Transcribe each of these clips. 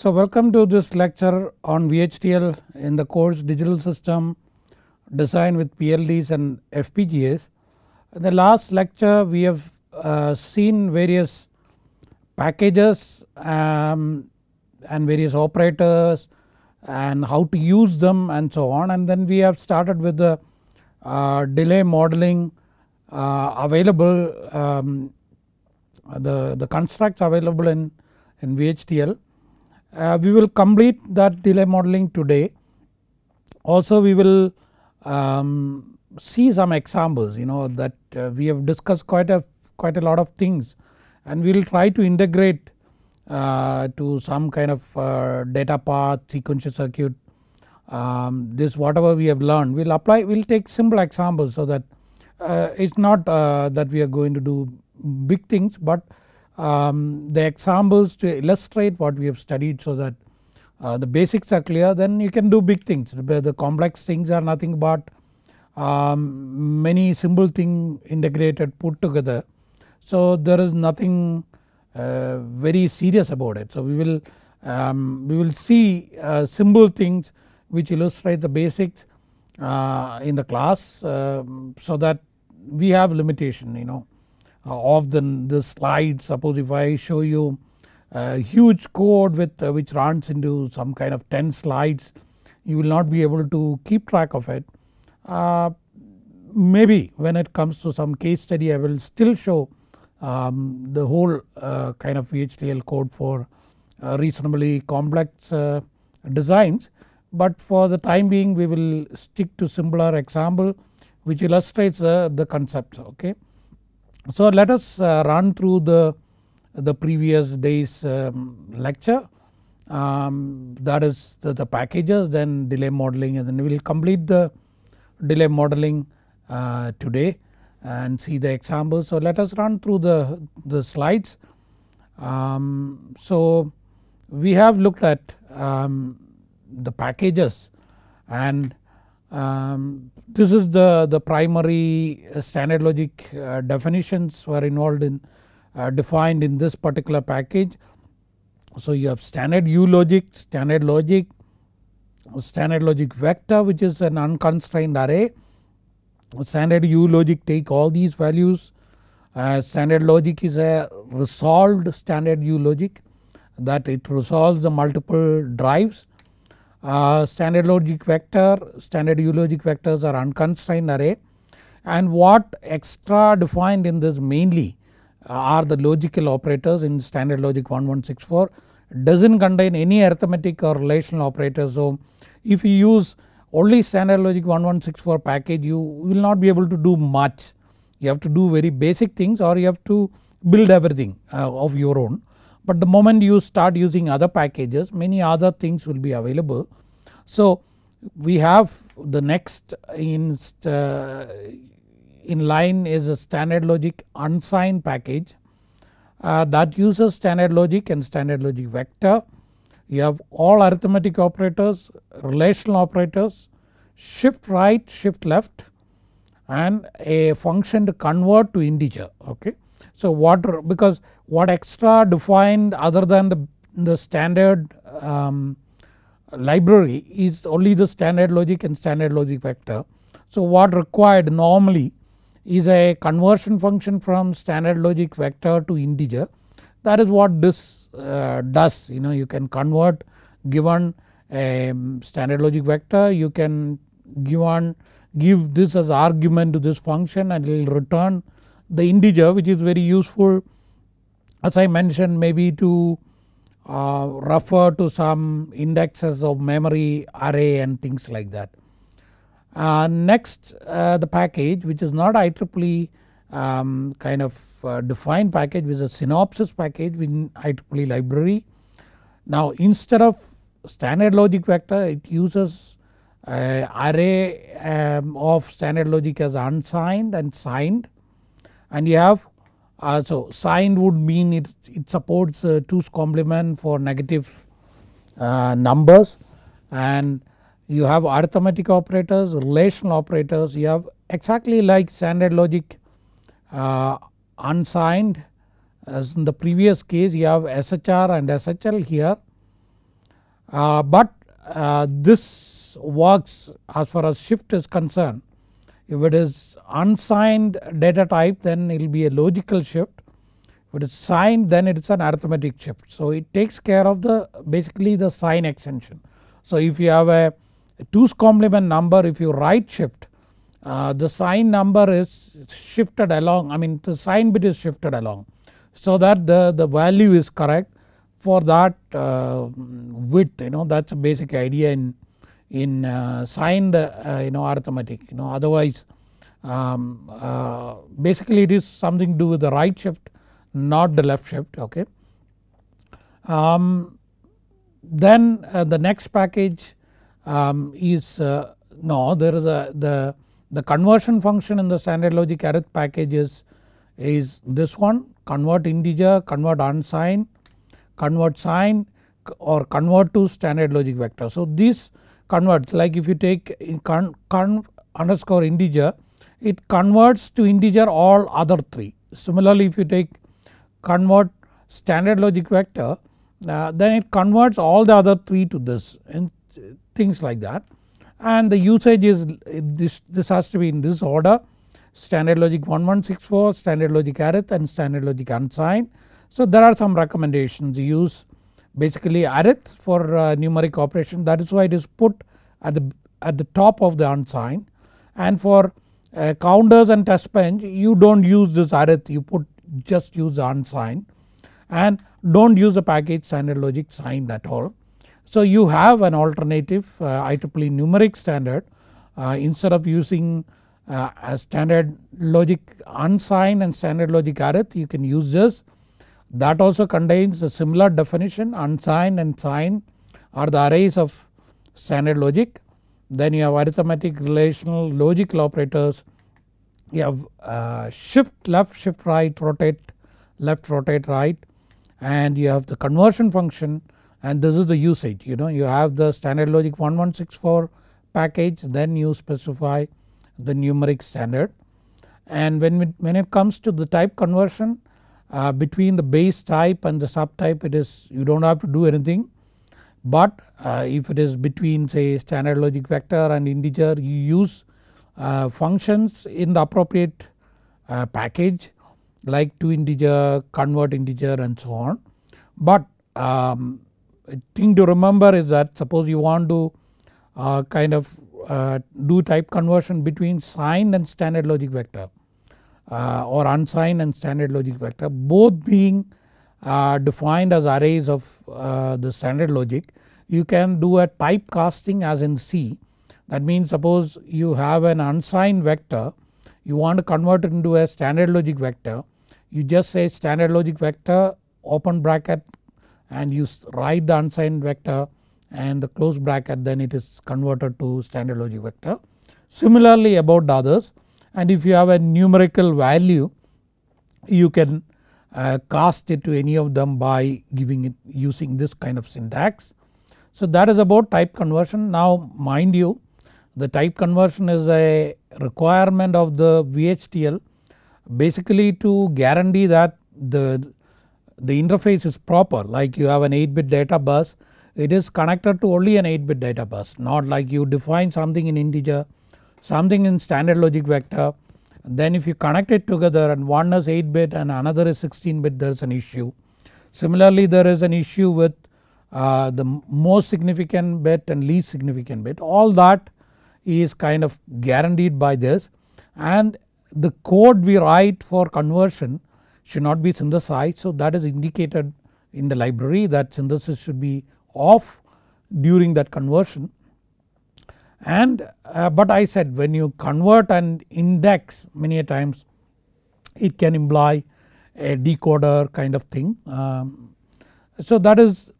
So, welcome to this lecture on VHDL in the course digital system design with PLDs and FPGAs. In the last lecture we have uh, seen various packages um, and various operators and how to use them and so on and then we have started with the uh, delay modeling uh, available um, the, the constructs available in, in VHDL uh, we will complete that delay modeling today. Also we will um, see some examples you know that uh, we have discussed quite a quite a lot of things and we will try to integrate uh, to some kind of uh, data path sequential circuit um, this whatever we have learned we will apply we will take simple examples so that uh, it is not uh, that we are going to do big things but um, the examples to illustrate what we have studied so that uh, the basics are clear then you can do big things the complex things are nothing but um, many simple thing integrated put together. So there is nothing uh, very serious about it. So we will um, we will see uh, simple things which illustrate the basics uh, in the class uh, so that we have limitation you know uh, of the this slide suppose if I show you a huge code with uh, which runs into some kind of 10 slides you will not be able to keep track of it. Uh, maybe when it comes to some case study I will still show um, the whole uh, kind of VHDL code for uh, reasonably complex uh, designs. But for the time being we will stick to simpler example which illustrates the concepts okay. So let us uh, run through the, the previous day's um, lecture um, that is the, the, packages then delay modeling and then we will complete the delay modeling uh, today and see the examples. So let us run through the, the slides. Um, so we have looked at um, the packages and um, this is the, the primary uh, standard logic uh, definitions were involved in uh, defined in this particular package. So you have standard U logic, standard logic, standard logic vector which is an unconstrained array, standard U logic take all these values, uh, standard logic is a resolved standard U logic that it resolves the multiple drives uh, standard logic vector, standard eulogic vectors are unconstrained array and what extra defined in this mainly uh, are the logical operators in standard logic 1164 does not contain any arithmetic or relational operators. So, if you use only standard logic 1164 package you will not be able to do much. You have to do very basic things or you have to build everything uh, of your own. But the moment you start using other packages many other things will be available. So we have the next in, uh, in line is a standard logic unsigned package uh, that uses standard logic and standard logic vector. You have all arithmetic operators, relational operators, shift right, shift left and a function to convert to integer okay. So what because what extra defined other than the, the standard um, library is only the standard logic and standard logic vector. So what required normally is a conversion function from standard logic vector to integer that is what this uh, does you know you can convert given a um, standard logic vector you can given give this as argument to this function and it will return the integer which is very useful as I mentioned maybe to uh, refer to some indexes of memory array and things like that. Uh, next uh, the package which is not IEEE um, kind of uh, defined package which is a synopsis package within IEEE library. Now instead of standard logic vector it uses uh, array um, of standard logic as unsigned and signed and you have uh, so signed would mean it, it supports uh, 2's complement for negative uh, numbers and you have arithmetic operators, relational operators, you have exactly like standard logic uh, unsigned as in the previous case you have SHR and SHL here uh, but uh, this works as far as shift is concerned if it is unsigned data type then it will be a logical shift. If it is signed then it is an arithmetic shift. So it takes care of the basically the sign extension. So if you have a 2's complement number if you right shift uh, the sign number is shifted along I mean the sign bit is shifted along. So that the, the value is correct for that uh, width you know that is a basic idea in, in uh, signed uh, you know arithmetic you know otherwise um, uh, basically it is something to do with the right shift not the left shift okay. Um, then uh, the next package um, is uh, no there is a the, the conversion function in the standard logic arith package is, is this one convert integer, convert unsigned, convert sign or convert to standard logic vector. So this converts like if you take con, con underscore integer it converts to integer all other 3. Similarly, if you take convert standard logic vector uh, then it converts all the other 3 to this and things like that and the usage is this, this has to be in this order standard logic 1164, standard logic arith and standard logic unsigned. So there are some recommendations use basically arith for uh, numeric operation that is why it is put at the at the top of the unsigned and for uh, counters and test bench you do not use this arith you put just use unsigned and do not use a package standard logic signed at all. So you have an alternative uh, IEEE numeric standard uh, instead of using uh, a standard logic unsigned and standard logic arith you can use this. That also contains a similar definition unsigned and signed are the arrays of standard logic then you have arithmetic relational logical operators you have uh, shift left shift right rotate left rotate right and you have the conversion function and this is the usage you know you have the standard logic 1164 package then you specify the numeric standard and when it, when it comes to the type conversion uh, between the base type and the subtype it is you do not have to do anything but uh, if it is between say standard logic vector and integer you use uh, functions in the appropriate uh, package like to integer, convert integer and so on. But um, thing to remember is that suppose you want to uh, kind of uh, do type conversion between signed and standard logic vector uh, or unsigned and standard logic vector both being defined as arrays of the standard logic you can do a type casting as in C. That means suppose you have an unsigned vector you want to convert it into a standard logic vector you just say standard logic vector open bracket and you write the unsigned vector and the close bracket then it is converted to standard logic vector. Similarly about the others and if you have a numerical value you can uh, cast it to any of them by giving it using this kind of syntax. So that is about type conversion. Now mind you the type conversion is a requirement of the VHDL basically to guarantee that the, the interface is proper like you have an 8 bit data bus it is connected to only an 8 bit data bus not like you define something in integer something in standard logic vector then if you connect it together and one is 8 bit and another is 16 bit there is an issue. Similarly there is an issue with uh, the most significant bit and least significant bit all that is kind of guaranteed by this and the code we write for conversion should not be synthesized so that is indicated in the library that synthesis should be off during that conversion and uh, but I said when you convert an index many times it can imply a decoder kind of thing. Um, so that is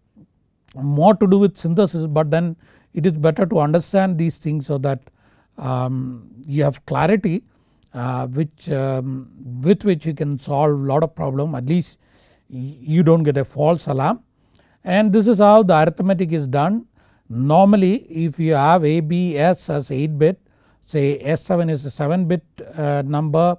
more to do with synthesis but then it is better to understand these things so that um, you have clarity uh, which um, with which you can solve lot of problem at least you do not get a false alarm and this is how the arithmetic is done. Normally if you have ABS as 8 bit say S7 is a 7 bit uh, number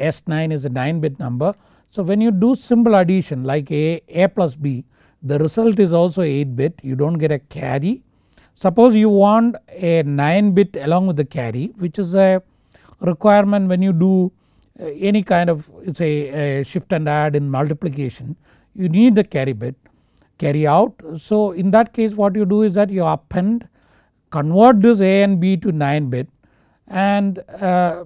S9 is a 9 bit number. So when you do simple addition like A, A plus B the result is also 8 bit you do not get a carry. Suppose you want a 9 bit along with the carry which is a requirement when you do uh, any kind of say shift and add in multiplication you need the carry bit carry out. So in that case what you do is that you append convert this A and B to 9 bit and uh,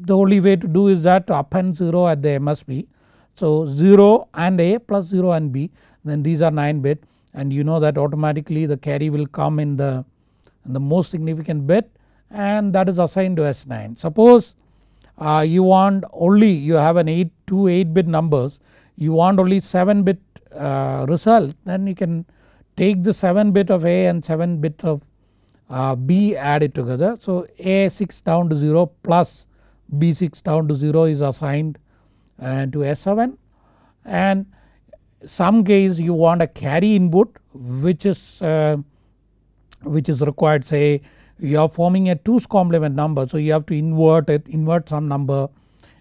the only way to do is that to append 0 at the MSB. So 0 and A plus 0 and B then these are 9 bit and you know that automatically the carry will come in the, in the most significant bit and that is assigned to S9. Suppose uh, you want only you have an 8 two 8 bit numbers you want only 7 bit uh, result then you can take the 7 bit of A and 7 bit of uh, B add it together. So A6 down to 0 plus B6 down to 0 is assigned uh, to S7 and some case you want a carry input which is uh, which is required say you are forming a 2's complement number. So you have to invert it invert some number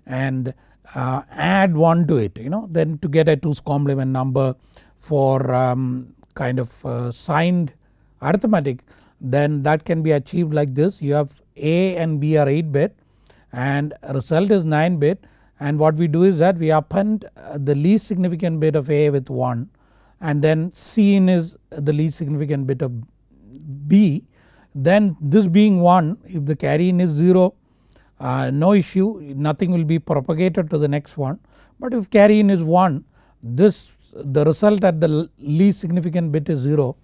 and uh, add 1 to it you know then to get a 2's complement number for um, kind of uh, signed arithmetic then that can be achieved like this you have A and B are 8 bit and result is 9 bit and what we do is that we append uh, the least significant bit of A with 1 and then C in is the least significant bit of B then this being 1 if the carry in is 0 uh, no issue nothing will be propagated to the next one but if carry in is 1 this the result at the least significant bit is 0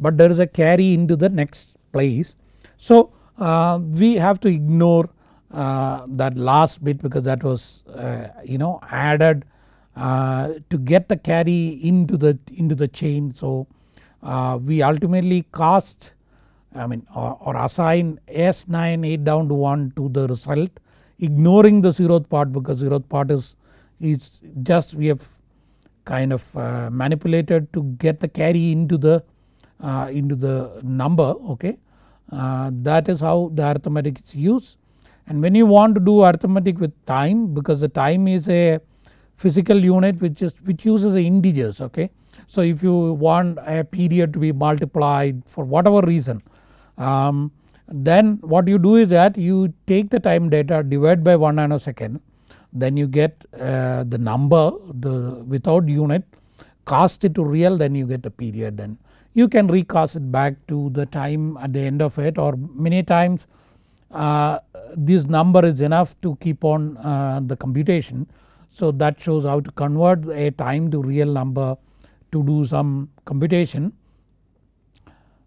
but there is a carry into the next place. So uh, we have to ignore uh, that last bit because that was uh, you know added uh, to get the carry into the into the chain. So we ultimately cast I mean or, or assign s nine eight down to 1 to the result ignoring the zeroth part because zeroth part is, is just we have kind of uh, manipulated to get the carry into the uh, into the number okay. Uh, that is how the arithmetic is used and when you want to do arithmetic with time because the time is a physical unit which is which uses integers okay. So if you want a period to be multiplied for whatever reason um, then what you do is that you take the time data divide by 1 nanosecond then you get uh, the number the without unit cast it to real then you get the period then you can recast it back to the time at the end of it or many times this number is enough to keep on uh, the computation. So that shows how to convert a time to real number to do some computation.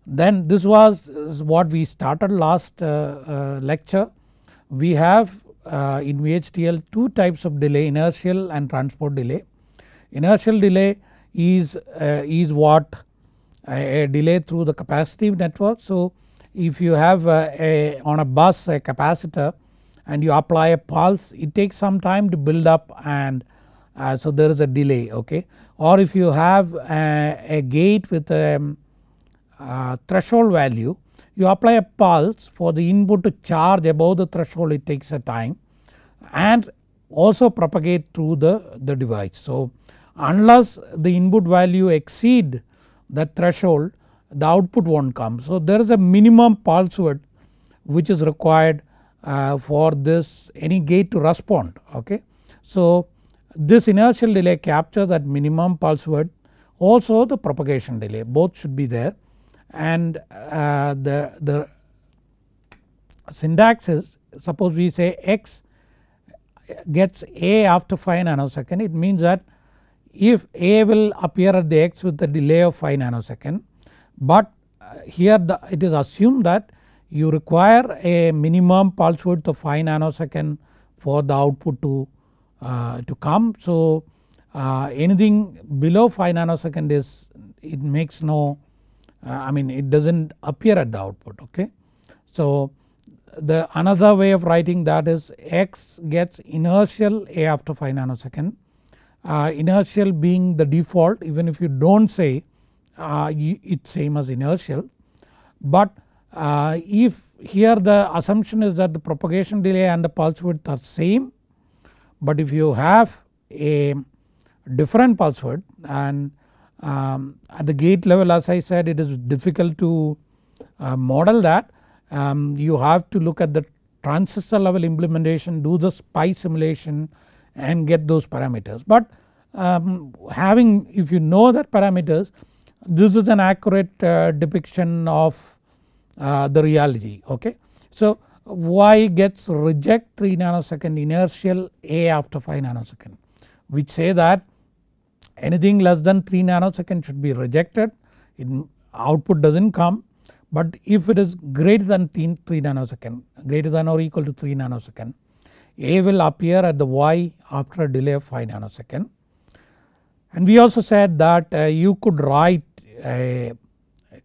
Then this was what we started last uh, uh, lecture. We have in VHDL two types of delay inertial and transport delay. Inertial delay is, is what a delay through the capacitive network. So if you have a, a, on a bus a capacitor and you apply a pulse it takes some time to build up and uh, so there is a delay okay or if you have a, a gate with a, um, a, uh, threshold value you apply a pulse for the input to charge above the threshold it takes a time and also propagate through the, the device. So unless the input value exceed that threshold the output won't come. So there is a minimum pulse width which is required uh, for this any gate to respond okay. So this inertial delay captures that minimum pulse width also the propagation delay both should be there and uh, the, the syntax is suppose we say x gets a after 5 nanosecond it means that if a will appear at the x with the delay of 5 nanosecond but uh, here the, it is assumed that you require a minimum pulse width of 5 nanosecond for the output to, uh, to come. So uh, anything below 5 nanosecond is it makes no uh, I mean it does not appear at the output okay. So the another way of writing that is x gets inertial a after 5 nanosecond uh, inertial being the default even if you do not say uh, it same as inertial but uh, if here the assumption is that the propagation delay and the pulse width are same but if you have a different pulse width and um, at the gate level as I said it is difficult to uh, model that um, you have to look at the transistor level implementation do the spy simulation and get those parameters but um, having if you know that parameters this is an accurate uh, depiction of uh, the reality okay. So y gets reject 3 nanosecond inertial A after 5 nanosecond which say that anything less than 3 nanosecond should be rejected output does not come but if it is greater than 3, 3 nanosecond greater than or equal to 3 nanosecond A will appear at the y after a delay of 5 nanosecond and we also said that uh, you could write a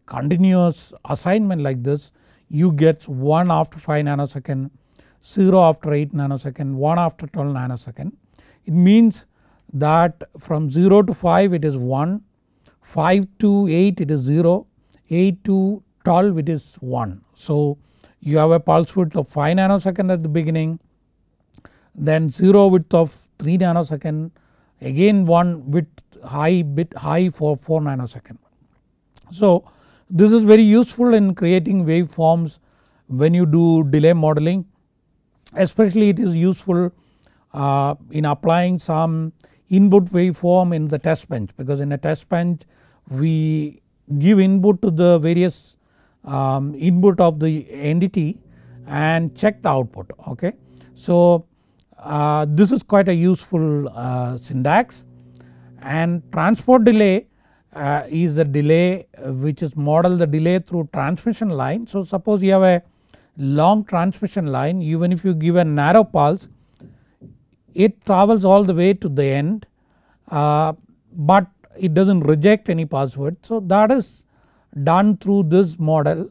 continuous assignment like this you get 1 after 5 nanosecond, 0 after 8 nanosecond, 1 after 12 nanosecond. It means that from 0 to 5 it is 1, 5 to 8 it is 0, 8 to 12 it is 1. So you have a pulse width of 5 nanosecond at the beginning then 0 width of 3 nanosecond again 1 width high bit high for 4 nanosecond. So, this is very useful in creating waveforms when you do delay modeling especially it is useful uh, in applying some input waveform in the test bench because in a test bench we give input to the various um, input of the entity and check the output okay. So uh, this is quite a useful uh, syntax and transport delay uh, is the delay uh, which is model the delay through transmission line. So suppose you have a long transmission line even if you give a narrow pulse it travels all the way to the end uh, but it does not reject any password. So that is done through this model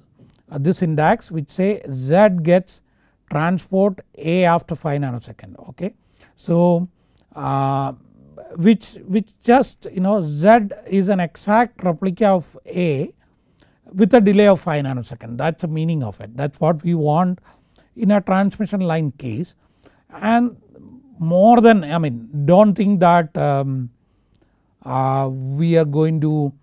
uh, this index which say Z gets transport A after 5 nanosecond okay. So uh, which which just you know Z is an exact replica of A with a delay of 5 nanosecond that is the meaning of it that is what we want in a transmission line case and more than I mean do not think that um, uh, we are going to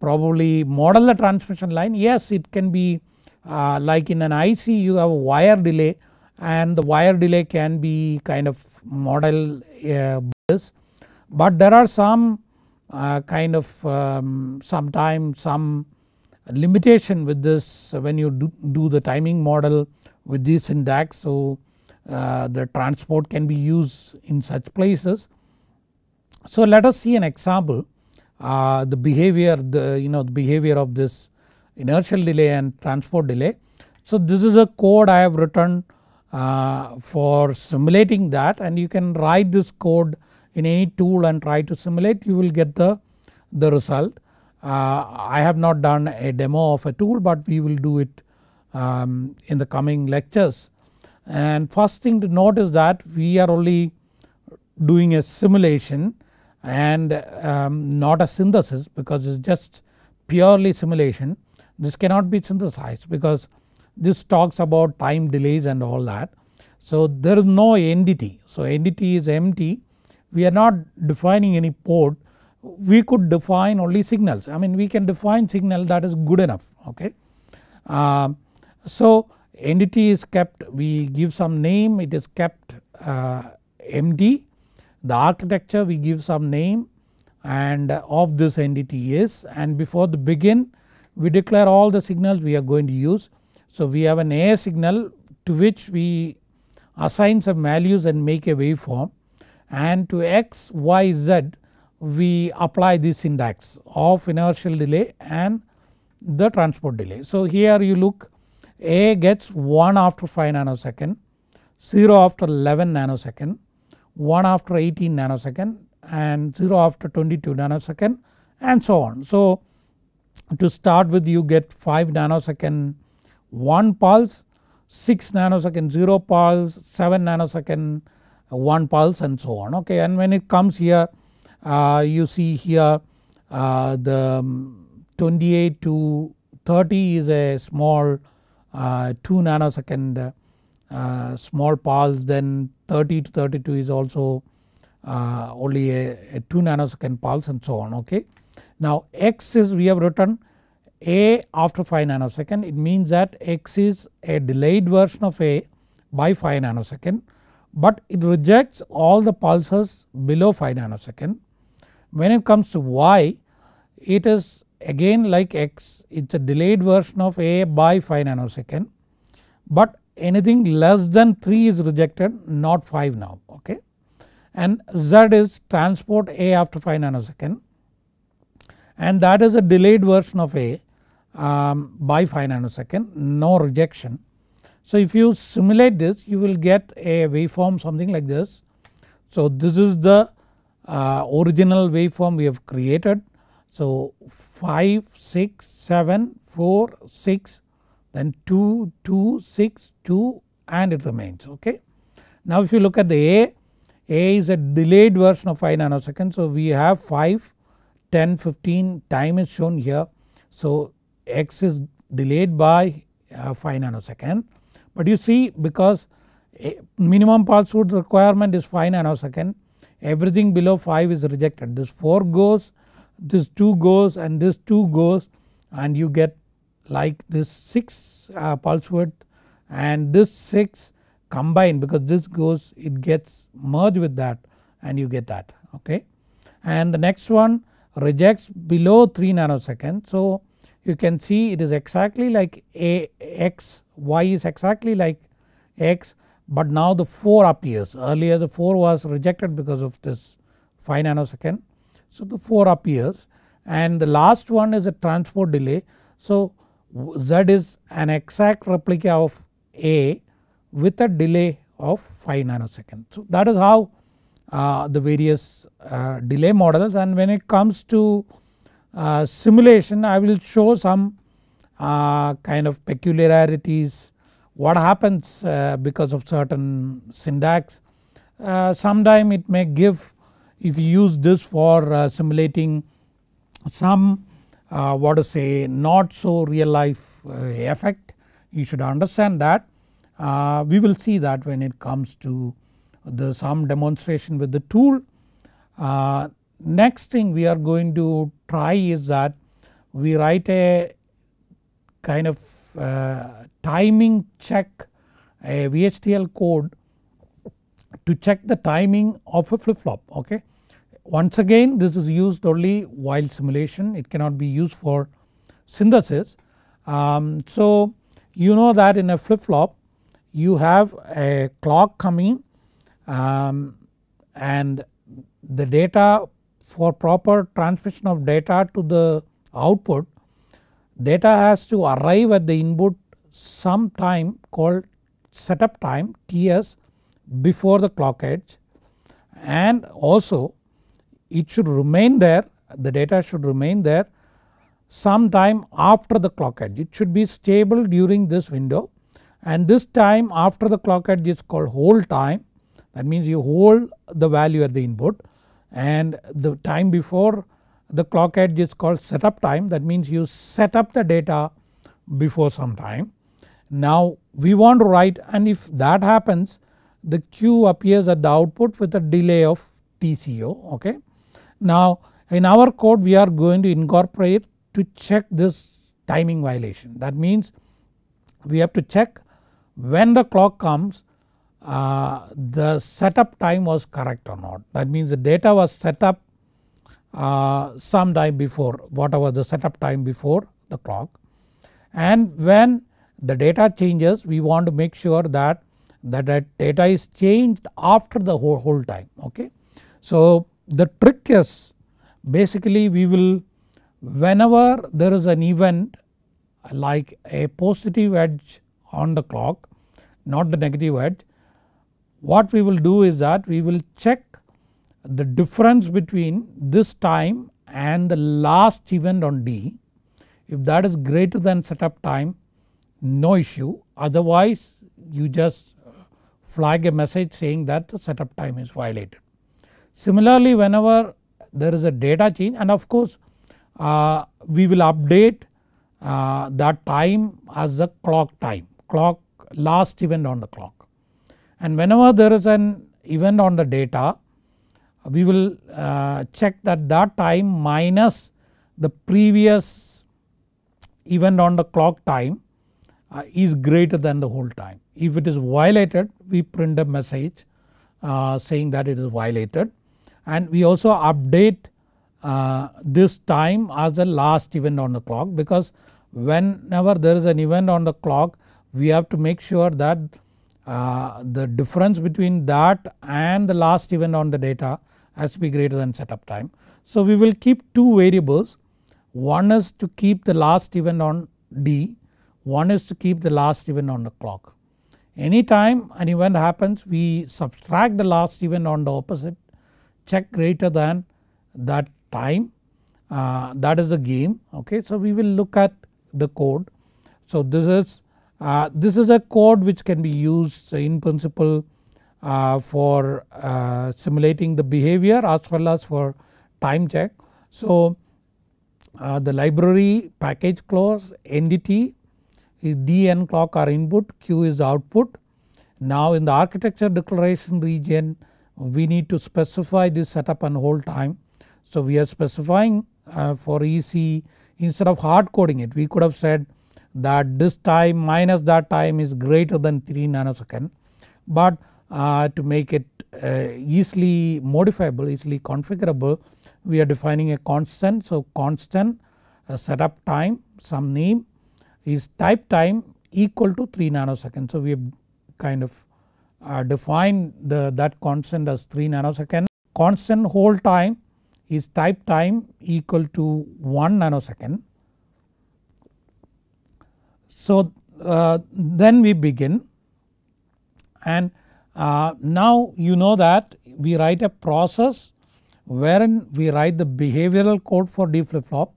probably model the transmission line yes it can be uh, like in an IC you have a wire delay and the wire delay can be kind of model uh, this but there are some uh, kind of um, time, some limitation with this when you do, do the timing model with this syntax. So uh, the transport can be used in such places. So let us see an example uh, the behavior the you know the behavior of this inertial delay and transport delay. So this is a code I have written uh, for simulating that and you can write this code in any tool and try to simulate you will get the, the result. Uh, I have not done a demo of a tool but we will do it um, in the coming lectures. And first thing to note is that we are only doing a simulation and um, not a synthesis because it is just purely simulation. This cannot be synthesized because this talks about time delays and all that. So there is no entity. So entity is empty we are not defining any port we could define only signals I mean we can define signal that is good enough okay. Uh, so entity is kept we give some name it is kept uh, MD the architecture we give some name and of this entity is and before the begin we declare all the signals we are going to use. So we have an air signal to which we assign some values and make a waveform and to x, y, z we apply this index of inertial delay and the transport delay. So here you look A gets 1 after 5 nanosecond, 0 after 11 nanosecond, 1 after 18 nanosecond and 0 after 22 nanosecond and so on. So to start with you get 5 nanosecond 1 pulse, 6 nanosecond 0 pulse, 7 nanosecond one pulse and so on okay and when it comes here uh, you see here uh, the um, 28 to 30 is a small uh, 2 nanosecond uh, small pulse then 30 to 32 is also uh, only a, a, 2 nanosecond pulse and so on okay. Now x is we have written a after 5 nanosecond it means that x is a delayed version of a by 5 nanosecond but it rejects all the pulses below 5 nanosecond. When it comes to y it is again like x it is a delayed version of a by 5 nanosecond but anything less than 3 is rejected not 5 now okay. And z is transport a after 5 nanosecond and that is a delayed version of a um, by 5 nanosecond no rejection so, if you simulate this you will get a waveform something like this. So, this is the uh, original waveform we have created. So, 5, 6, 7, 4, 6 then 2, 2, 6, 2 and it remains okay. Now if you look at the A, A is a delayed version of 5 nanoseconds. So we have 5, 10, 15 time is shown here. So X is delayed by uh, 5 nanosecond but you see because minimum pulse width requirement is 5 nanosecond everything below 5 is rejected this 4 goes this 2 goes and this 2 goes and you get like this 6 uh, pulse width and this 6 combined because this goes it gets merged with that and you get that okay. And the next one rejects below 3 nanosecond so you can see it is exactly like AX y is exactly like x but now the 4 appears earlier the 4 was rejected because of this 5 nanosecond. So the 4 appears and the last one is a transport delay. So z is an exact replica of a with a delay of 5 nanosecond. So that is how uh, the various uh, delay models and when it comes to uh, simulation I will show some uh, kind of peculiarities what happens uh, because of certain syntax. Uh, sometime it may give if you use this for uh, simulating some uh, what to say not so real life uh, effect you should understand that we will see that when it comes to the some demonstration with the tool. next thing we are going to try is that we write a kind of uh, timing check a VHDL code to check the timing of a flip flop okay. Once again this is used only while simulation it cannot be used for synthesis. Um, so you know that in a flip flop you have a clock coming um, and the data for proper transmission of data to the output data has to arrive at the input some time called setup time TS before the clock edge and also it should remain there the data should remain there some time after the clock edge. It should be stable during this window and this time after the clock edge is called hold time that means you hold the value at the input and the time before the clock edge is called setup time that means you set up the data before some time. Now we want to write and if that happens the queue appears at the output with a delay of TCO okay. Now in our code we are going to incorporate to check this timing violation that means we have to check when the clock comes uh, the setup time was correct or not that means the data was set up uh, some time before whatever the setup time before the clock and when the data changes we want to make sure that that data is changed after the whole, whole time okay. So the trick is basically we will whenever there is an event like a positive edge on the clock not the negative edge what we will do is that we will check the difference between this time and the last event on D if that is greater than setup time no issue otherwise you just uh, flag a message saying that the setup time is violated. Similarly whenever there is a data change and of course uh, we will update uh, that time as a clock time clock last event on the clock and whenever there is an event on the data we will uh, check that that time minus the previous event on the clock time uh, is greater than the whole time. If it is violated we print a message uh, saying that it is violated and we also update uh, this time as the last event on the clock because whenever there is an event on the clock we have to make sure that uh, the difference between that and the last event on the data has to be greater than setup time. So we will keep two variables one is to keep the last event on D, one is to keep the last event on the clock. Anytime an event happens we subtract the last event on the opposite check greater than that time uh, that is a game okay. So we will look at the code. So this is uh, this is a code which can be used in principle uh, for uh, simulating the behavior as well as for time check. So uh, the library package clause NDT is D and clock are input Q is output. Now in the architecture declaration region we need to specify this setup and hold time. So we are specifying uh, for EC instead of hard coding it we could have said that this time minus that time is greater than 3 nanosecond. But uh, to make it uh, easily modifiable easily configurable we are defining a constant. So constant uh, setup time some name is type time equal to 3 nanoseconds. So we have kind of uh, defined the, that constant as 3 nanoseconds. Constant hold time is type time equal to 1 nanosecond. So uh, then we begin and uh, now you know that we write a process wherein we write the behavioral code for D flip flop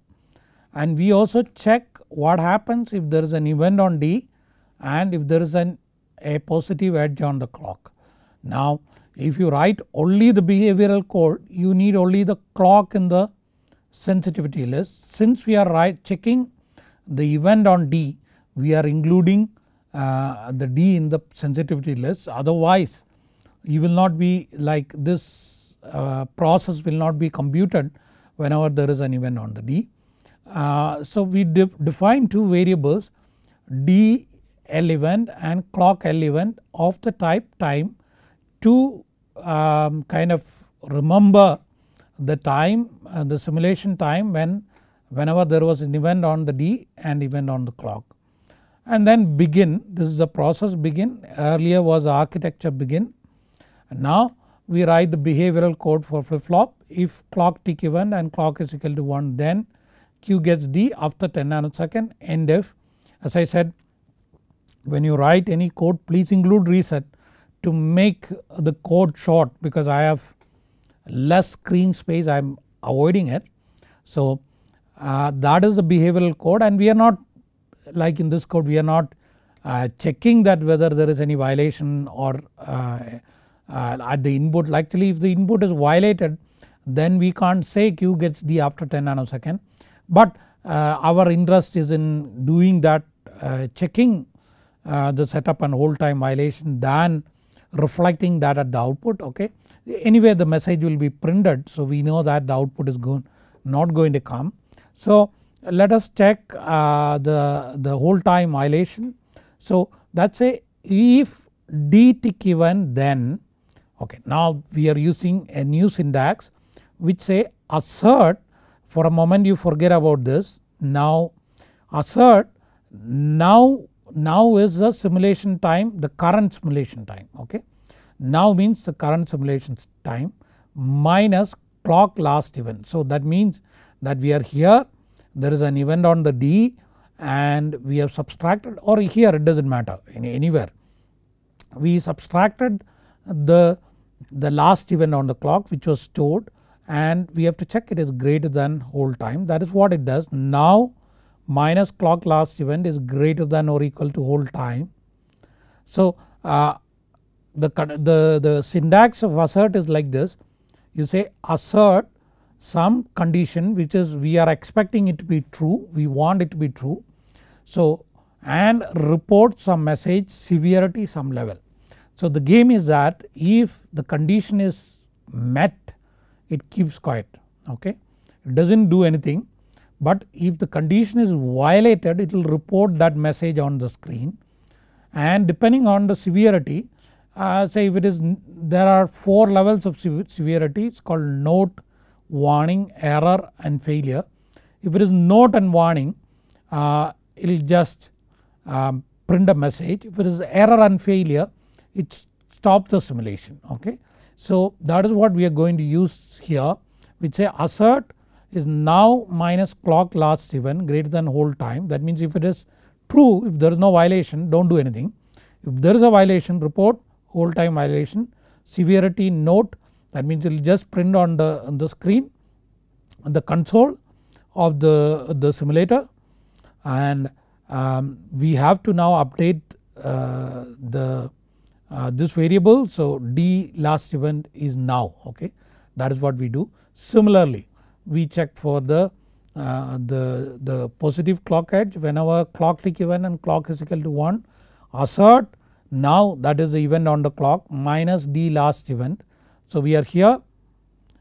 and we also check what happens if there is an event on D and if there is an, a positive edge on the clock. Now if you write only the behavioral code you need only the clock in the sensitivity list. Since we are right checking the event on D we are including uh, the D in the sensitivity list otherwise you will not be like this uh, process will not be computed whenever there is an event on the D. Uh, so we define two variables D event and clock L event of the type time to um, kind of remember the time the simulation time when whenever there was an event on the D and event on the clock and then begin this is the process begin earlier was architecture begin now we write the behavioral code for flip flop if clock tick event and clock is equal to 1 then Q gets D after 10 nanosecond end if as I said when you write any code please include reset to make the code short because I have less screen space I am avoiding it. So uh, that is the behavioral code and we are not like in this code we are not uh, checking that whether there is any violation or uh, uh, at the input actually if the input is violated then we can't say Q gets D after 10 nanosecond but uh, our interest is in doing that uh, checking the setup and hold time violation than reflecting that at the output okay. Anyway the message will be printed so we know that the output is going not going to come. So let us check uh, the, the whole time violation. So that's a if dt given then okay now we are using a new syntax which say assert for a moment you forget about this now assert now now is the simulation time the current simulation time okay now means the current simulation time minus clock last event. So that means that we are here there is an event on the D and we have subtracted or here it does not matter anywhere. We subtracted the, the last event on the clock which was stored and we have to check it is greater than hold time that is what it does. Now minus clock last event is greater than or equal to hold time. So uh, the, the, the syntax of assert is like this you say assert some condition which is we are expecting it to be true, we want it to be true. So and report some message severity some level. So the game is that if the condition is met it keeps quiet okay it does not do anything but if the condition is violated it will report that message on the screen and depending on the severity uh, say if it is there are 4 levels of severity it is called note warning, error and failure. If it is note and warning uh, it will just um, print a message. If it is error and failure it stops the simulation okay. So that is what we are going to use here which say assert is now minus clock last event greater than hold time that means if it is true if there is no violation do not do anything. If there is a violation report hold time violation severity note that means it will just print on the, on the screen on the console of the, the simulator and um, we have to now update uh, the uh, this variable. So D last event is now okay that is what we do. Similarly we check for the uh, the, the positive clock edge whenever clock tick event and clock is equal to 1 assert now that is the event on the clock minus D last event so we are here.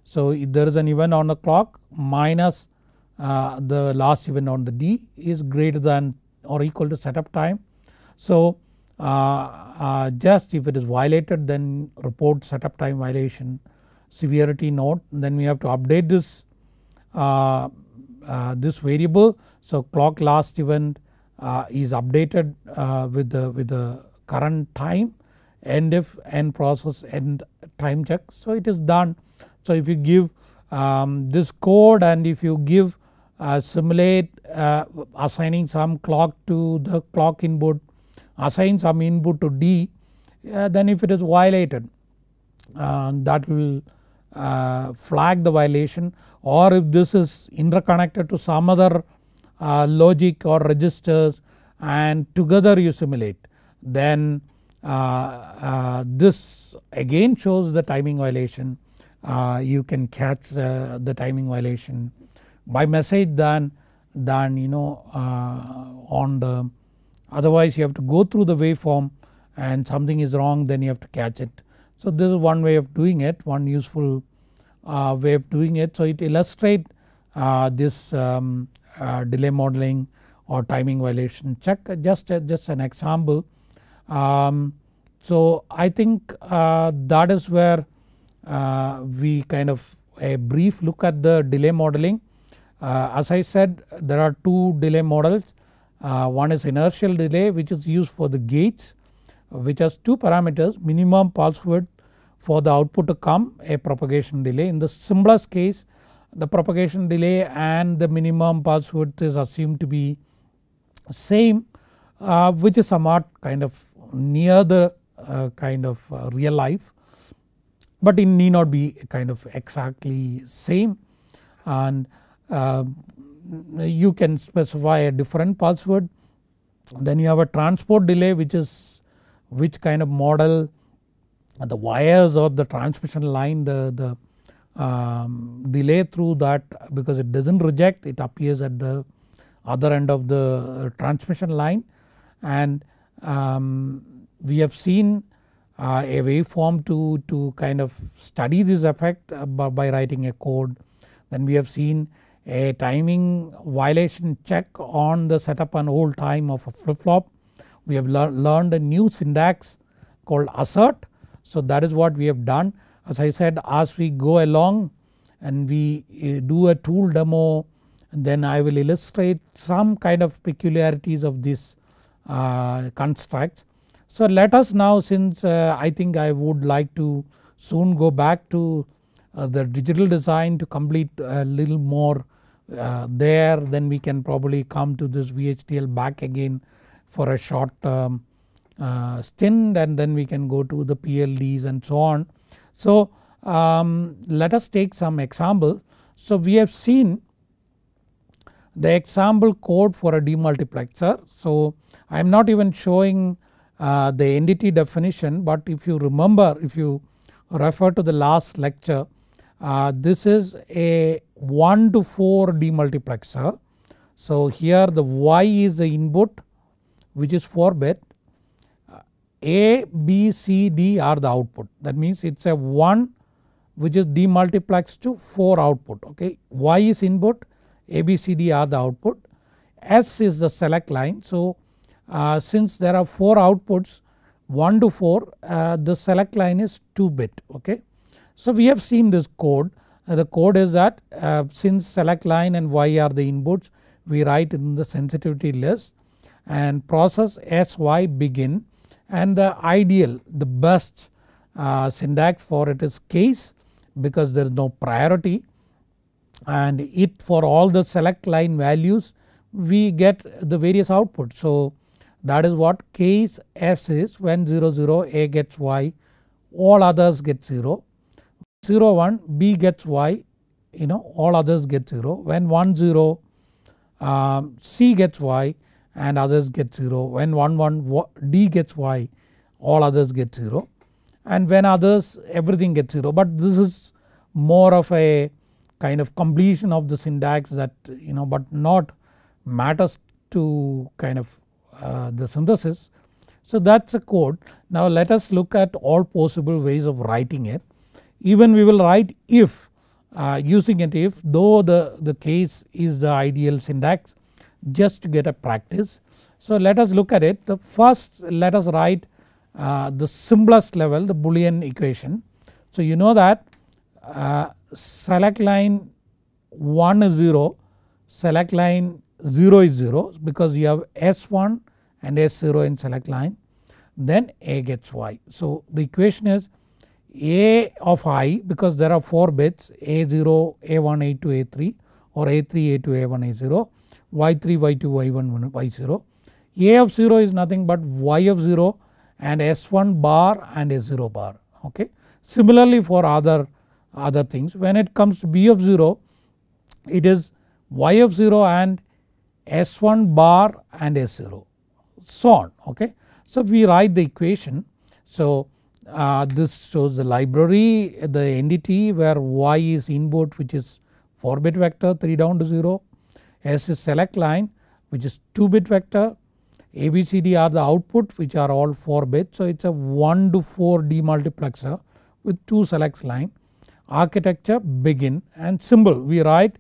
So if there is an event on the clock minus uh, the last event on the D is greater than or equal to setup time. So uh, uh, just if it is violated then report setup time violation severity note then we have to update this uh, uh, this variable. So clock last event uh, is updated with the with the current time end if end process end time check. So it is done. So if you give um, this code and if you give uh, simulate uh, assigning some clock to the clock input assign some input to D uh, then if it is violated uh, that will uh, flag the violation or if this is interconnected to some other uh, logic or registers and together you simulate then uh, uh, this again shows the timing violation. Uh, you can catch the timing violation by message than than you know on the otherwise you have to go through the waveform and something is wrong then you have to catch it. So this is one way of doing it one useful uh, way of doing it. So it illustrates uh, this um, uh, delay modeling or timing violation check just, just an example um, so I think uh, that is where uh, we kind of a brief look at the delay modeling. Uh, as I said there are two delay models uh, one is inertial delay which is used for the gates which has two parameters minimum pulse width for the output to come a propagation delay. In the simplest case the propagation delay and the minimum pulse width is assumed to be same uh, which is somewhat kind of near the uh, kind of uh, real life but it need not be kind of exactly same and uh, you can specify a different password. then you have a transport delay which is which kind of model the wires or the transmission line the, the um, delay through that because it does not reject it appears at the other end of the uh, transmission line and um, we have seen uh, a waveform to, to kind of study this effect uh, by, by writing a code. Then we have seen a timing violation check on the setup and hold time of a flip flop. We have lear learned a new syntax called assert. So that is what we have done as I said as we go along and we uh, do a tool demo then I will illustrate some kind of peculiarities of this uh, constructs. So let us now since uh, I think I would like to soon go back to uh, the digital design to complete a little more there then we can probably come to this VHDL back again for a short um, uh, stint and then we can go to the PLDs and so on. So um, let us take some example. So we have seen the example code for a demultiplexer. So I am not even showing uh, the NDT definition but if you remember if you refer to the last lecture uh, this is a 1 to 4 demultiplexer. So here the Y is the input which is 4 bit A, B, C, D are the output that means it is a 1 which is demultiplexed to 4 output okay. Y is input A, B, C, D are the output S is the select line so uh, since there are 4 outputs 1 to 4 uh, the select line is 2 bit okay. So we have seen this code uh, the code is that uh, since select line and y are the inputs we write in the sensitivity list and process sy begin and the ideal the best uh, syntax for it is case because there is no priority and it for all the select line values we get the various outputs. So that is what case S is when 0 0 A gets Y all others get 0. 0 1 B gets Y you know all others get 0. When 1 0 um, C gets Y and others get 0. When 1 1 D gets Y all others get 0 and when others everything gets 0. But this is more of a kind of completion of the syntax that you know but not matters to kind of uh, the synthesis. So that is a code. Now let us look at all possible ways of writing it. Even we will write if uh, using it if though the, the case is the ideal syntax just to get a practice. So let us look at it. The first let us write uh, the simplest level the boolean equation. So you know that uh, select line 1 is 0, select line 0 is 0 because you have S1 and S0 in select line then A gets Y. So the equation is A of I because there are 4 bits A0, A1, A2, A3 or A3, A2, A1, A0, Y3, Y2, Y1, Y0. A of 0 is nothing but Y of 0 and S1 bar and S0 bar okay. Similarly for other, other things when it comes to B of 0 it is Y of 0 and S1 bar and S0 so on okay. So we write the equation so uh, this shows the library the entity where y is input which is 4 bit vector 3 down to 0 s is select line which is 2 bit vector a b c d are the output which are all 4 bits so it's a 1 to 4 demultiplexer with 2 selects line architecture begin and symbol we write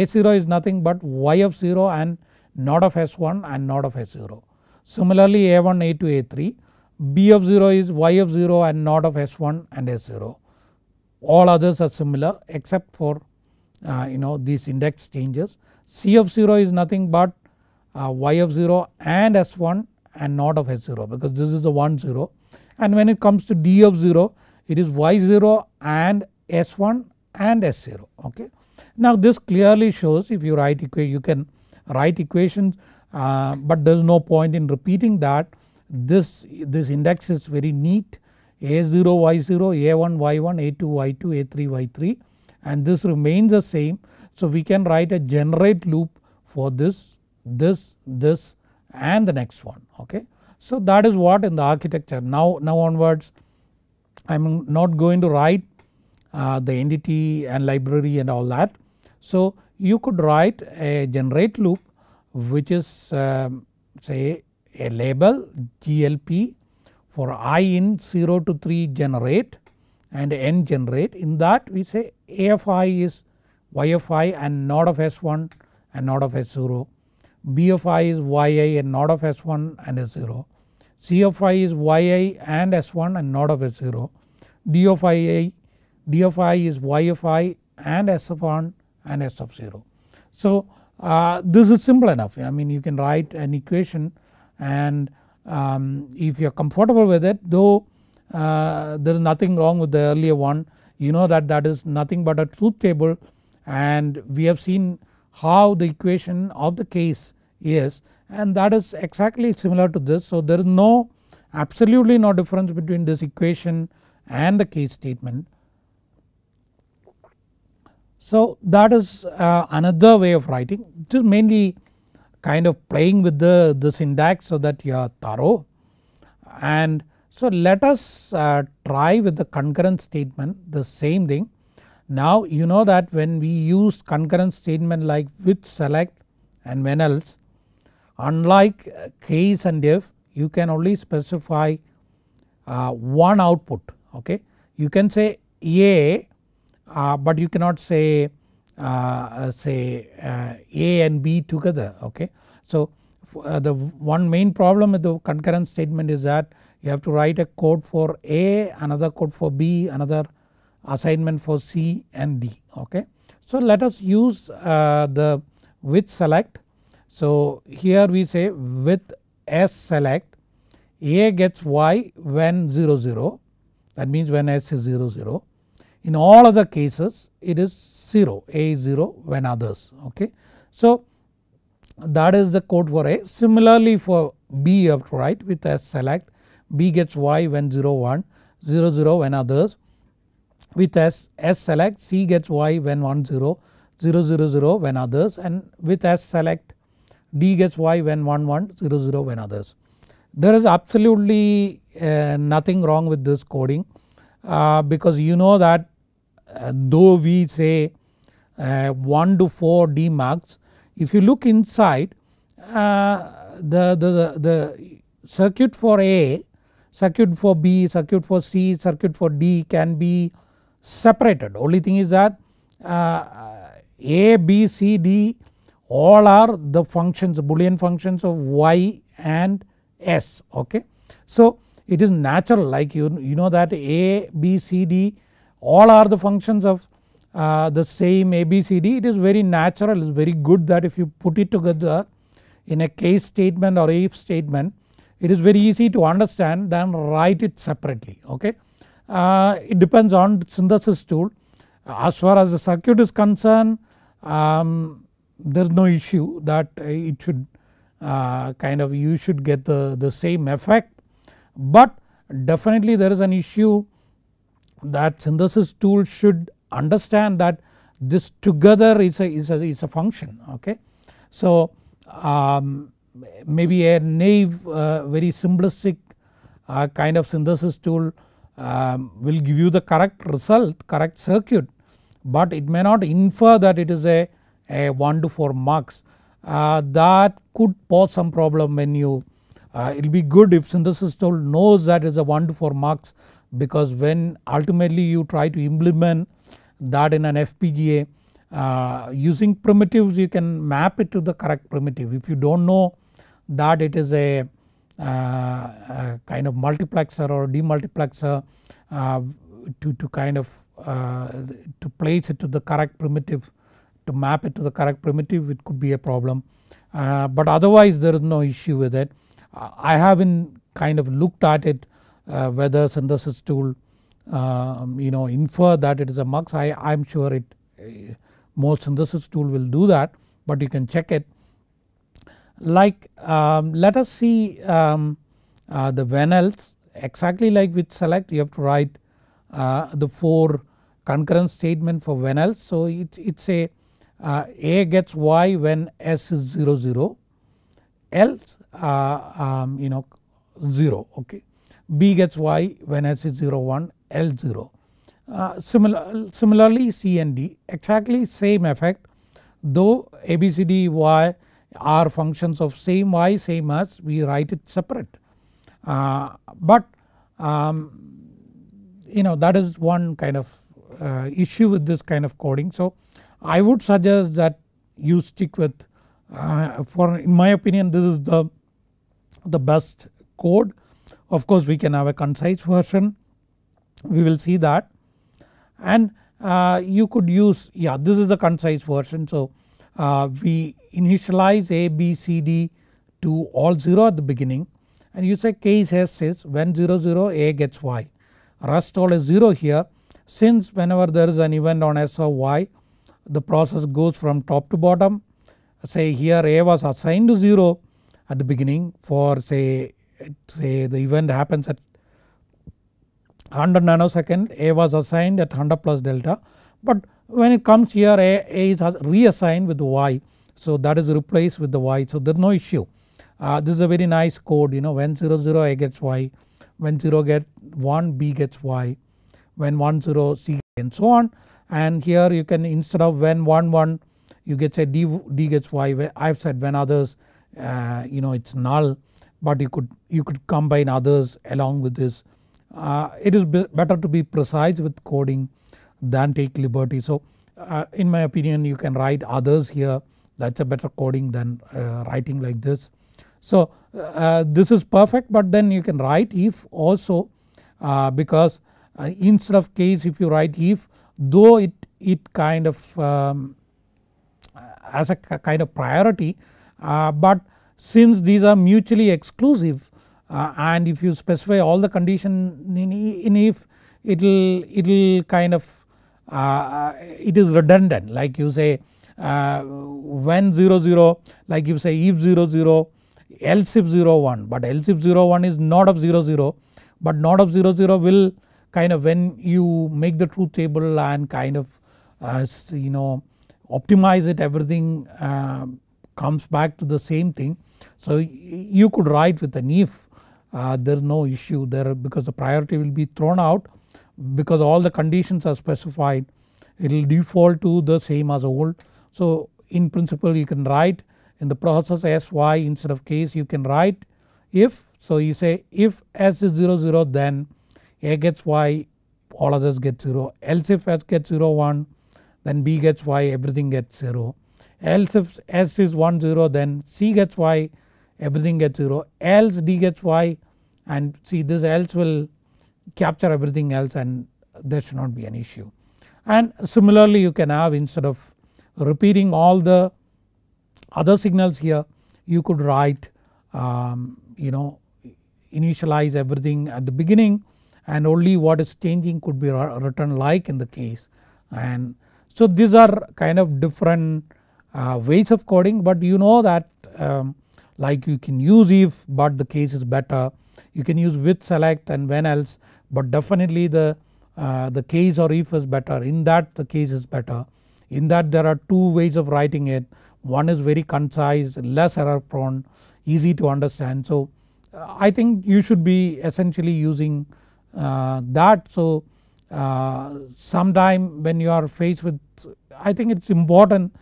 a0 is nothing but y of 0 and not of s1 and not of s0 Similarly A1, A2, A3, B of 0 is Y of 0 and not of S1 and S0. All others are similar except for uh, you know these index changes. C of 0 is nothing but uh, Y of 0 and S1 and not of S0 because this is a 1 0 and when it comes to D of 0 it is Y0 and S1 and S0 okay. Now this clearly shows if you write equation you can write equations uh, but there is no point in repeating that this, this index is very neat A0 Y0 A1 Y1 A2 Y2 A3 Y3 and this remains the same. So we can write a generate loop for this this this and the next one okay. So that is what in the architecture now now onwards I am not going to write uh, the entity and library and all that. So you could write a generate loop which is um, say a label GLP for I in 0 to 3 generate and N generate in that we say AFI is Y of i and not of S1 and not of S0, B of i is YI and not of S1 and S0, C of i is YI and S1 and not of S0, D of i, D of i is Y of i and S of 1 and S of 0. So uh, this is simple enough I mean you can write an equation and um, if you are comfortable with it though uh, there is nothing wrong with the earlier one you know that that is nothing but a truth table and we have seen how the equation of the case is and that is exactly similar to this. So there is no absolutely no difference between this equation and the case statement so that is uh, another way of writing just mainly kind of playing with the, the syntax so that you are thorough and so let us uh, try with the concurrent statement the same thing. Now you know that when we use concurrent statement like with select and when else unlike case uh, and if you can only specify uh, one output okay. You can say A uh, but you cannot say uh, uh, say A and B together okay. So the one main problem with the concurrent statement is that you have to write a code for A another code for B another assignment for C and D okay. So let us use uh, the with select. So here we say with S select A gets Y when 0 0 that means when S is 0 0 in all other cases it is 0 A is 0 when others okay. So that is the code for A similarly for B you have to write with S select B gets Y when 0 1 0 0 when others with S S select C gets Y when 1 0 0 0 0 when others and with S select D gets Y when 1 1 0 0 when others. There is absolutely uh, nothing wrong with this coding uh, because you know that uh, though we say uh, 1 to 4 DMARCs if you look inside uh, the, the, the, the circuit for A, circuit for B, circuit for C, circuit for D can be separated. Only thing is that uh, A, B, C, D all are the functions boolean functions of Y and S okay. So it is natural like you, you know that A, B, C, D all are the functions of uh, the same ABCD it is very natural it is very good that if you put it together in a case statement or if statement it is very easy to understand than write it separately okay. Uh, it depends on synthesis tool as far as the circuit is concerned um, there is no issue that it should uh, kind of you should get the, the same effect but definitely there is an issue that synthesis tool should understand that this together is a, is a, is a function okay. So um, maybe a naive uh, very simplistic uh, kind of synthesis tool um, will give you the correct result correct circuit but it may not infer that it is a, a 1 to 4 mux uh, that could pose some problem when you uh, it will be good if synthesis tool knows that it is a 1 to 4 mux because when ultimately you try to implement that in an FPGA uh, using primitives you can map it to the correct primitive. If you do not know that it is a, uh, a kind of multiplexer or demultiplexer uh, to, to kind of uh, to place it to the correct primitive to map it to the correct primitive it could be a problem. Uh, but otherwise there is no issue with it. I haven't kind of looked at it uh, whether synthesis tool um, you know infer that it is a mux I I am sure it uh, most synthesis tool will do that but you can check it. Like um, let us see um, uh, the when else exactly like with select you have to write uh, the 4 concurrent statement for when else. So it is a uh, A gets Y when S is 0 0 else uh, um, you know 0 okay. B gets Y when S is 0 1 L 0. Uh, similar, similarly C and D exactly same effect though A B C D Y Y are functions of same Y same as we write it separate. Uh, but um, you know that is one kind of uh, issue with this kind of coding. So I would suggest that you stick with uh, for in my opinion this is the the best code of course we can have a concise version we will see that and uh, you could use yeah this is the concise version. So uh, we initialize A, B, C, D to all 0 at the beginning and you say case S is when 0 0 A gets Y. rest all is 0 here since whenever there is an event on S or Y the process goes from top to bottom say here A was assigned to 0 at the beginning for say say the event happens at 100 nanosecond A was assigned at 100 plus delta but when it comes here A, A is reassigned with Y. So that is replaced with the Y so there is no issue. Uh, this is a very nice code you know when 0 0 A gets Y, when 0 get 1 B gets Y, when 1 0 C and so on and here you can instead of when 1 1 you get say D, D gets Y I have said when others uh, you know it is null but you could you could combine others along with this. Uh, it is be better to be precise with coding than take liberty. So uh, in my opinion you can write others here that is a better coding than uh, writing like this. So uh, this is perfect but then you can write if also uh, because uh, instead of case if you write if though it, it kind of um, as a kind of priority but since these are mutually exclusive uh, and if you specify all the condition in, in if it will it will kind of uh, uh, it is redundant like you say uh, when 0 0 like you say if 0 0 else if 0 1 but else if 0 1 is not of 0 0 but not of 0 0 will kind of when you make the truth table and kind of uh, you know optimize it everything uh, comes back to the same thing. So you could write with an if uh, there is no issue there because the priority will be thrown out because all the conditions are specified it will default to the same as old. So in principle you can write in the process sy instead of case you can write if so you say if s is 0 0 then a gets y all others get 0 else if s gets 0 1 then b gets y everything gets 0 else if S is 1 0 then C gets Y everything gets 0 else D gets Y and see this else will capture everything else and there should not be an issue. And similarly you can have instead of repeating all the other signals here you could write um, you know initialize everything at the beginning and only what is changing could be written like in the case and so these are kind of different uh, ways of coding but you know that um, like you can use if but the case is better you can use with select and when else but definitely the, uh, the case or if is better in that the case is better in that there are two ways of writing it one is very concise less error prone easy to understand so uh, I think you should be essentially using uh, that so uh, sometime when you are faced with I think it is important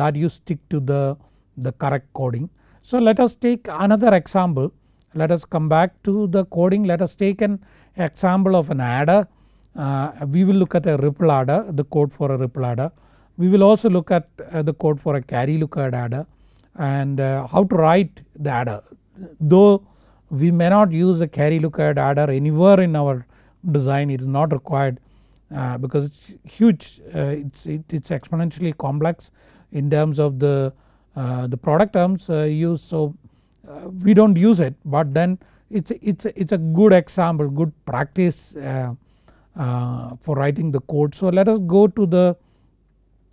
that you stick to the, the correct coding. So let us take another example let us come back to the coding let us take an example of an adder uh, we will look at a ripple adder the code for a ripple adder we will also look at uh, the code for a carry ahead adder and uh, how to write the adder though we may not use a carry ahead adder anywhere in our design it is not required uh, because it is huge it is it's exponentially complex in terms of the, uh, the product terms used. Uh, so uh, we do not use it but then it is it's, it's a good example good practice for writing the code. So let us go to the,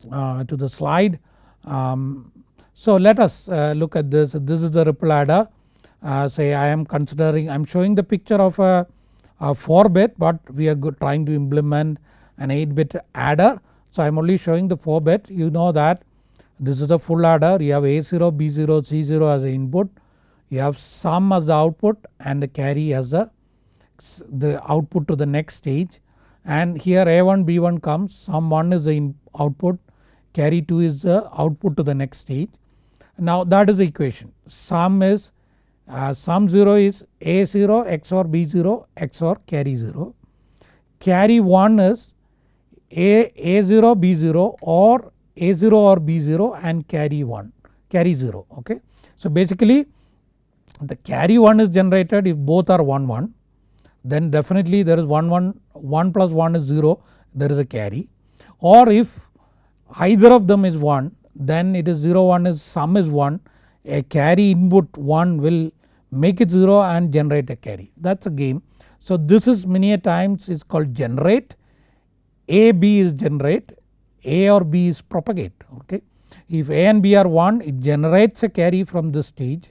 to the slide. Um, so let us look at this this is the ripple adder uh, say I am considering I am showing the picture of a, a 4 bit but we are trying to implement an 8 bit adder. So I am only showing the 4 bit you know that this is a full adder you have A0, B0, C0 as input you have sum as the output and the carry as the, the output to the next stage and here A1 B1 comes sum 1 is the output carry 2 is the output to the next stage. Now that is the equation sum is uh, sum 0 is A0 XOR B0 XOR carry 0. Carry 1 is A, A0 B0 or a0 or B0 and carry 1 carry 0 okay. So basically the carry 1 is generated if both are 1 1 then definitely there is 1 1 1 plus 1 is 0 there is a carry or if either of them is 1 then it is 0 1 is sum is 1 a carry input 1 will make it 0 and generate a carry that is a game. So this is many a times is called generate AB is generate a or B is propagate okay. If A and B are 1 it generates a carry from this stage.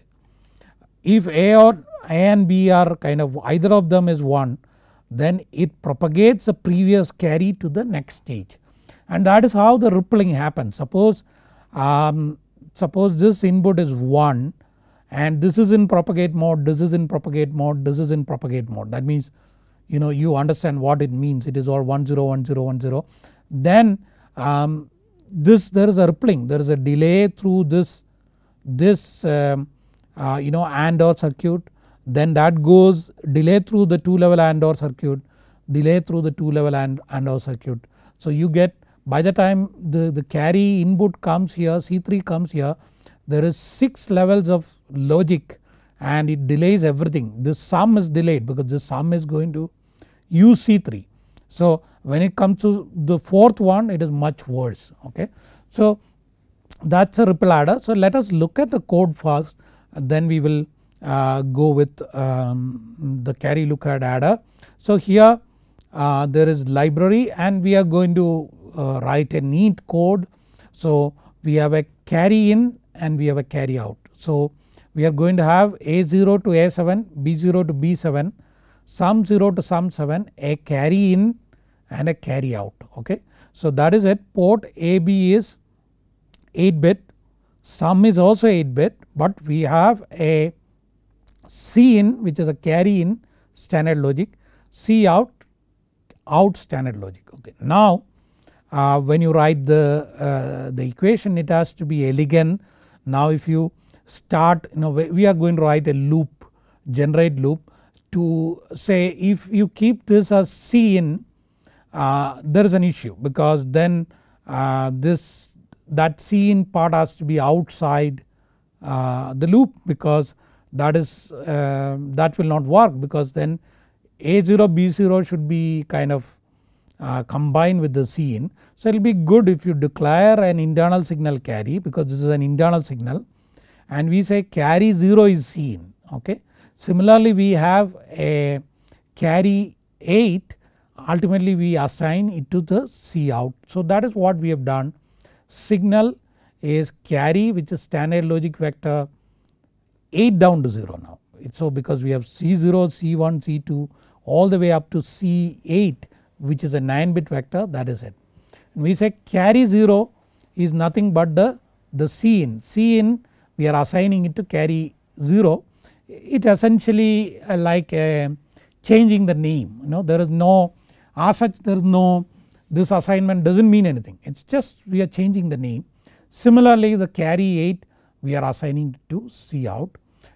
If A or A and B are kind of either of them is 1 then it propagates the previous carry to the next stage and that is how the rippling happens. Suppose, um, suppose this input is 1 and this is in propagate mode, this is in propagate mode, this is in propagate mode that means you know you understand what it means it is all 101010 then um, this there is a rippling there is a delay through this this um, uh, you know AND or circuit then that goes delay through the 2 level AND or circuit delay through the 2 level AND, AND or circuit. So you get by the time the, the carry input comes here C3 comes here there is 6 levels of logic and it delays everything this sum is delayed because this sum is going to use C3. So when it comes to the fourth one it is much worse okay. So that is a ripple adder. So let us look at the code first then we will uh, go with um, the carry look at adder. So here uh, there is library and we are going to uh, write a neat code. So we have a carry in and we have a carry out. So we are going to have A0 to A7, B0 to B7, sum 0 to sum 7, a carry in and a carry out okay. So that is it port AB is 8 bit sum is also 8 bit but we have a C in which is a carry in standard logic C out out standard logic okay. Now uh, when you write the, uh, the equation it has to be elegant. Now if you start you know we are going to write a loop generate loop to say if you keep this as C in uh, there is an issue because then uh, this that seen part has to be outside uh, the loop because that is uh, that will not work because then A0 B0 should be kind of uh, combined with the Cin. So it will be good if you declare an internal signal carry because this is an internal signal and we say carry 0 is seen okay. Similarly we have a carry 8 ultimately we assign it to the C out. So that is what we have done signal is carry which is standard logic vector 8 down to 0 now. so because we have C0, C1, C2 all the way up to C8 which is a 9 bit vector that is it. we say carry 0 is nothing but the, the C in. C in we are assigning it to carry 0. It essentially uh, like a uh, changing the name you know there is no as such there is no this assignment does not mean anything it is just we are changing the name. Similarly the carry 8 we are assigning to C out.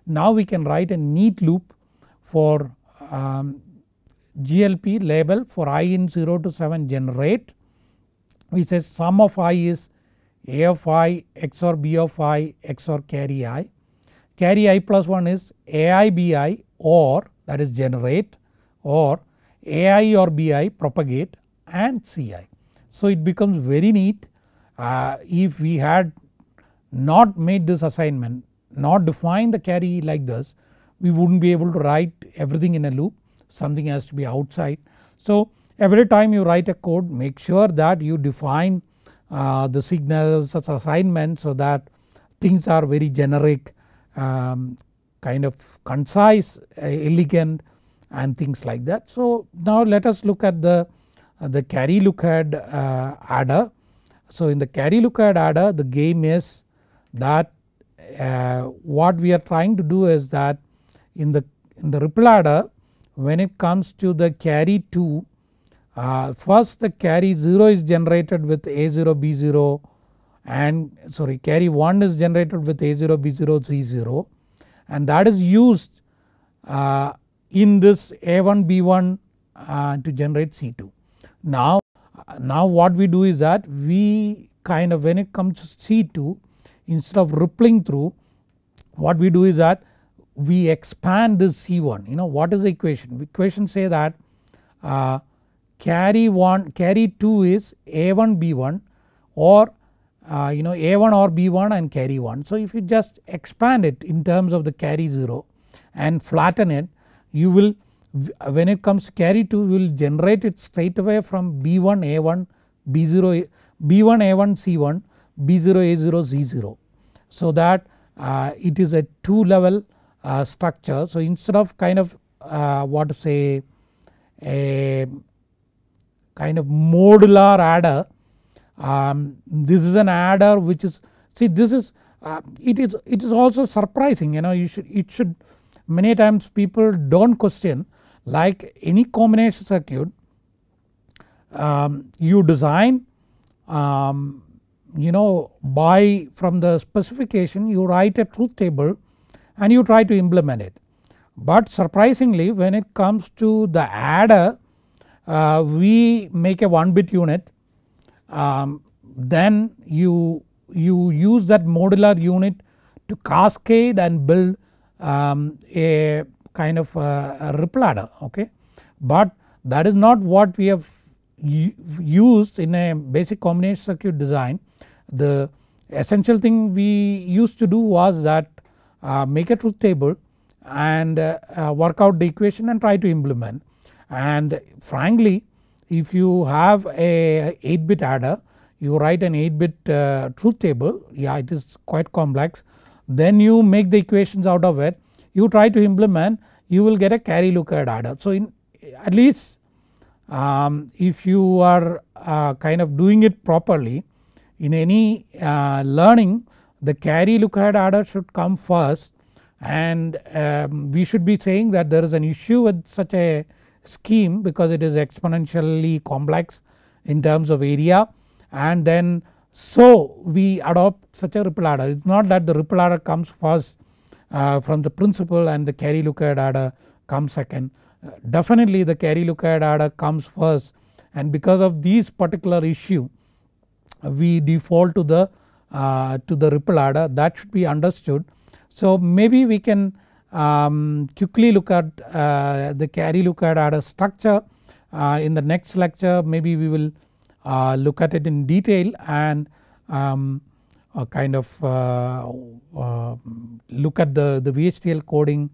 Now we can write a neat loop for um, GLP label for i in 0 to 7 generate we say sum of i is a of i XOR b of i XOR carry i. Carry i plus 1 is ai bi or that is generate or AI or BI propagate and CI. So it becomes very neat uh, if we had not made this assignment not define the carry like this we would not be able to write everything in a loop something has to be outside. So every time you write a code make sure that you define uh, the signals as assignment so that things are very generic um, kind of concise elegant and things like that. So now let us look at the, uh, the carry look ahead uh, adder. So in the carry look ahead adder the game is that uh, what we are trying to do is that in the, in the ripple adder when it comes to the carry 2 uh, first the carry 0 is generated with A0 B0 and sorry carry 1 is generated with A0 B0 C0 and that is used uh, in this A1 B1 uh, to generate C2. Now, now what we do is that we kind of when it comes to C2 instead of rippling through what we do is that we expand this C1 you know what is the equation the equation say that uh, carry 1 carry 2 is A1 B1 or uh, you know A1 or B1 and carry 1. So if you just expand it in terms of the carry 0 and flatten it you will when it comes to carry 2 you will generate it straight away from B1 A1 B0 B1 A1 C1 B0 A0 Z0. So that uh, it is a 2 level uh, structure so instead of kind of uh, what to say a kind of modular adder um, this is an adder which is see this is uh, it is it is also surprising you know you should it should many times people do not question like any combination circuit um, you design um, you know by from the specification you write a truth table and you try to implement it. But surprisingly when it comes to the adder uh, we make a 1 bit unit um, then you, you use that modular unit to cascade and build um, a kind of a, a ripple adder, okay. But that is not what we have used in a basic combination circuit design. The essential thing we used to do was that uh, make a truth table and uh, uh, work out the equation and try to implement. And frankly if you have a 8 bit adder you write an 8 bit uh, truth table yeah it is quite complex then you make the equations out of it. You try to implement you will get a carry look-ahead adder. So in at least um, if you are uh, kind of doing it properly in any uh, learning the carry look ahead adder should come first and um, we should be saying that there is an issue with such a scheme because it is exponentially complex in terms of area and then so we adopt such a ripple adder it is not that the ripple adder comes first uh, from the principle and the carry look ahead adder comes second. Uh, definitely the carry look ahead adder comes first and because of these particular issue we default to the uh, to the ripple adder that should be understood. So maybe we can um, quickly look at uh, the carry look ahead adder structure uh, in the next lecture maybe we will uh, look at it in detail and um, uh, kind of uh, uh, look at the, the VHDL coding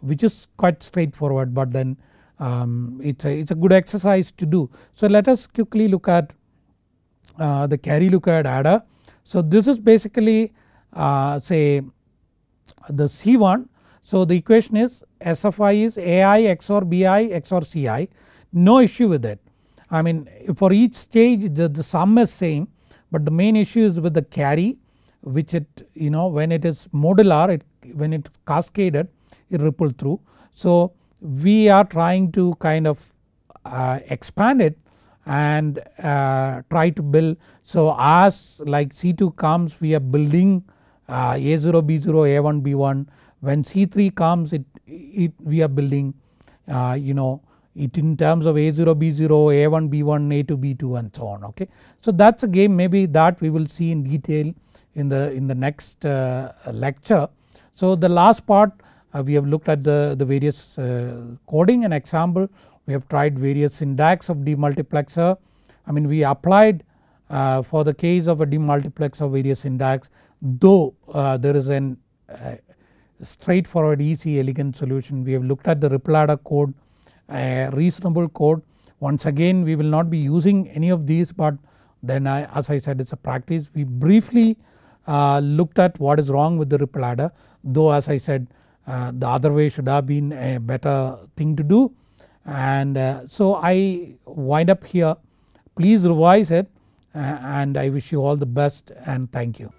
which is quite straightforward but then um, it's, a, it's a good exercise to do. So let us quickly look at the carry look-ahead adder. So this is basically say the C1 so the equation is SFI is AI XOR BI XOR CI no issue with it I mean for each stage the, the sum is same but the main issue is with the carry which it you know when it is modular it when it cascaded it ripple through. So we are trying to kind of uh, expand it and uh, try to build. So as like C2 comes we are building uh, A0, B0, A1, B1 when C3 comes it, it we are building uh, you know it in terms of A0, B0, A1, B1, A2, B2 and so on okay. So that's a game maybe that we will see in detail in the in the next uh, lecture. So the last part uh, we have looked at the, the various uh, coding and example we have tried various syntax of demultiplexer I mean we applied uh, for the case of a demultiplexer various syntax though uh, there is an uh, straightforward easy elegant solution we have looked at the ripple adder code a reasonable code. Once again we will not be using any of these but then I, as I said it is a practice. We briefly uh, looked at what is wrong with the ripple adder though as I said uh, the other way should have been a better thing to do and uh, so I wind up here please revise it uh, and I wish you all the best and thank you.